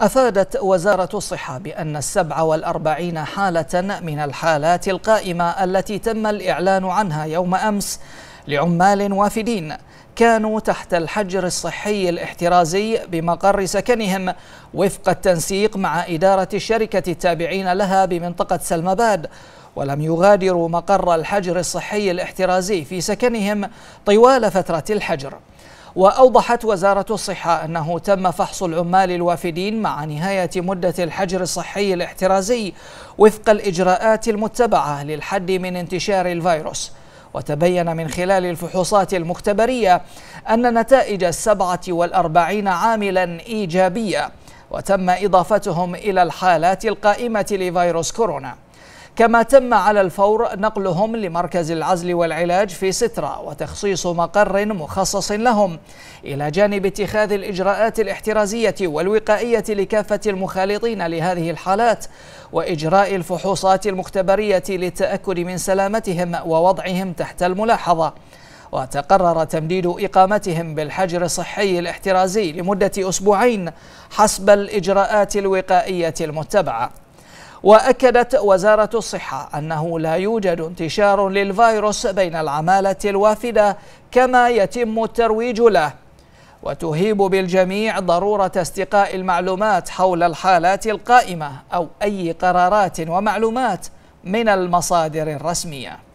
أفادت وزارة الصحة بأن السبع والأربعين حالة من الحالات القائمة التي تم الإعلان عنها يوم أمس لعمال وافدين كانوا تحت الحجر الصحي الاحترازي بمقر سكنهم وفق التنسيق مع إدارة الشركة التابعين لها بمنطقة سلمباد ولم يغادروا مقر الحجر الصحي الاحترازي في سكنهم طوال فترة الحجر وأوضحت وزارة الصحة أنه تم فحص العمال الوافدين مع نهاية مدة الحجر الصحي الاحترازي وفق الإجراءات المتبعة للحد من انتشار الفيروس وتبين من خلال الفحوصات المختبرية أن نتائج السبعة والأربعين عاملا إيجابية وتم إضافتهم إلى الحالات القائمة لفيروس كورونا كما تم على الفور نقلهم لمركز العزل والعلاج في سترة وتخصيص مقر مخصص لهم إلى جانب اتخاذ الإجراءات الاحترازية والوقائية لكافة المخالطين لهذه الحالات وإجراء الفحوصات المختبرية للتأكد من سلامتهم ووضعهم تحت الملاحظة وتقرر تمديد إقامتهم بالحجر الصحي الاحترازي لمدة أسبوعين حسب الإجراءات الوقائية المتبعة واكدت وزاره الصحه انه لا يوجد انتشار للفيروس بين العماله الوافده كما يتم الترويج له وتهيب بالجميع ضروره استقاء المعلومات حول الحالات القائمه او اي قرارات ومعلومات من المصادر الرسميه